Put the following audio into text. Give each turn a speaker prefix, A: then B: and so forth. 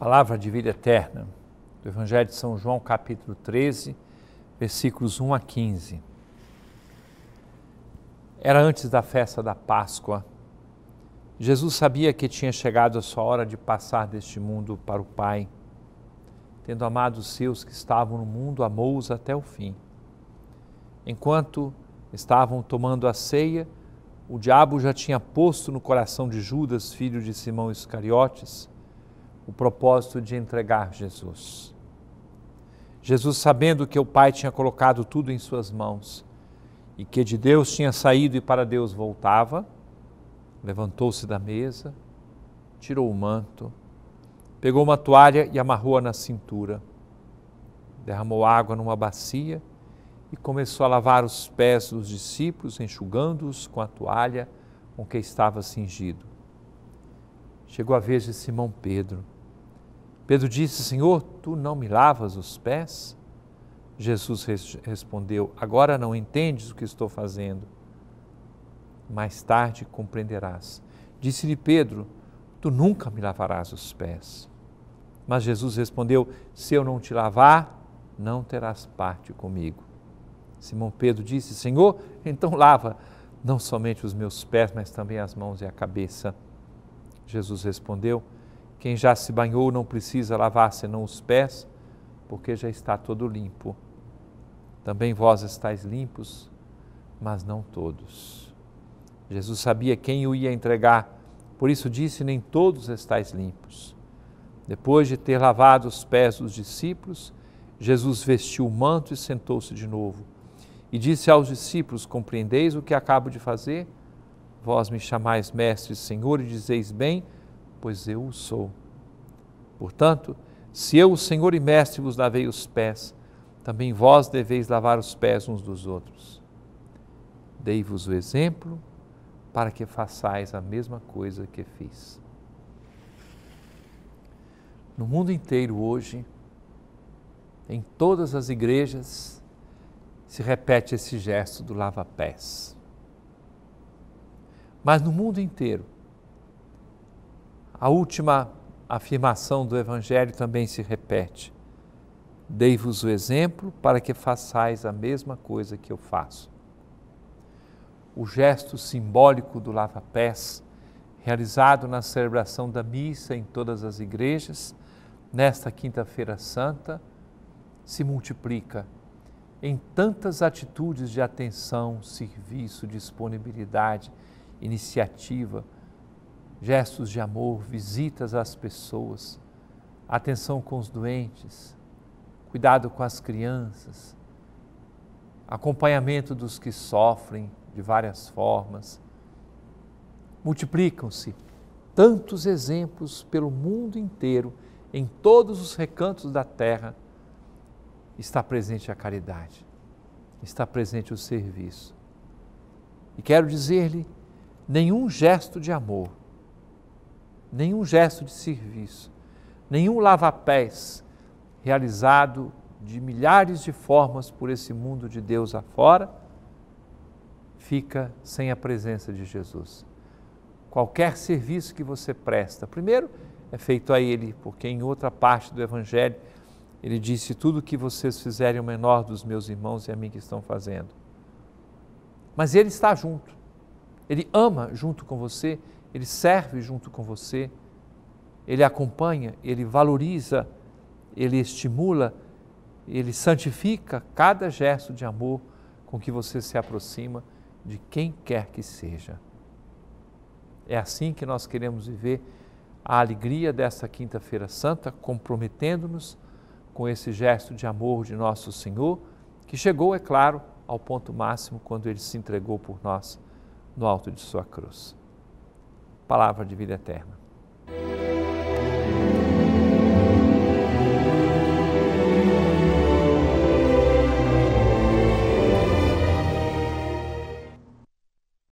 A: Palavra de vida eterna, do Evangelho de São João, capítulo 13, versículos 1 a 15. Era antes da festa da Páscoa. Jesus sabia que tinha chegado a sua hora de passar deste mundo para o Pai. Tendo amado os seus que estavam no mundo, amou-os até o fim. Enquanto estavam tomando a ceia, o diabo já tinha posto no coração de Judas, filho de Simão Iscariotes, o propósito de entregar Jesus. Jesus, sabendo que o Pai tinha colocado tudo em suas mãos e que de Deus tinha saído e para Deus voltava, levantou-se da mesa, tirou o manto, pegou uma toalha e amarrou-a na cintura, derramou água numa bacia e começou a lavar os pés dos discípulos, enxugando-os com a toalha com que estava cingido. Chegou a vez de Simão Pedro. Pedro disse: Senhor, tu não me lavas os pés? Jesus res respondeu: Agora não entendes o que estou fazendo. Mais tarde compreenderás. Disse-lhe Pedro: Tu nunca me lavarás os pés. Mas Jesus respondeu: Se eu não te lavar, não terás parte comigo. Simão Pedro disse: Senhor, então lava não somente os meus pés, mas também as mãos e a cabeça. Jesus respondeu: Quem já se banhou não precisa lavar senão os pés, porque já está todo limpo. Também vós estáis limpos, mas não todos. Jesus sabia quem o ia entregar, por isso disse: Nem todos estáis limpos. Depois de ter lavado os pés dos discípulos, Jesus vestiu o manto e sentou-se de novo. E disse aos discípulos: Compreendeis o que acabo de fazer? Vós me chamais mestre, e Senhor, e dizeis bem, pois eu o sou. Portanto, se eu, o Senhor e mestre, vos lavei os pés, também vós deveis lavar os pés uns dos outros. Dei-vos o exemplo para que façais a mesma coisa que fiz. No mundo inteiro hoje, em todas as igrejas, se repete esse gesto do lava-pés mas no mundo inteiro. A última afirmação do Evangelho também se repete: Dei-vos o exemplo para que façais a mesma coisa que eu faço. O gesto simbólico do lava-pés, realizado na celebração da missa em todas as igrejas, nesta Quinta-feira Santa, se multiplica em tantas atitudes de atenção, serviço, disponibilidade iniciativa, gestos de amor, visitas às pessoas, atenção com os doentes, cuidado com as crianças, acompanhamento dos que sofrem de várias formas. Multiplicam-se tantos exemplos pelo mundo inteiro, em todos os recantos da terra, está presente a caridade, está presente o serviço. E quero dizer-lhe nenhum gesto de amor, nenhum gesto de serviço, nenhum lavapés realizado de milhares de formas por esse mundo de Deus afora, fica sem a presença de Jesus. Qualquer serviço que você presta, primeiro é feito a Ele, porque em outra parte do Evangelho ele disse: Tudo que vocês fizerem, é o menor dos meus irmãos e a mim que estão fazendo. Mas Ele está junto. Ele ama junto com você, ele serve junto com você, ele acompanha, ele valoriza, ele estimula, ele santifica cada gesto de amor com que você se aproxima de quem quer que seja. É assim que nós queremos viver a alegria dessa Quinta-feira Santa, comprometendo-nos com esse gesto de amor de nosso Senhor, que chegou, é claro, ao ponto máximo quando ele se entregou por nós no alto de sua cruz. Palavra de vida eterna.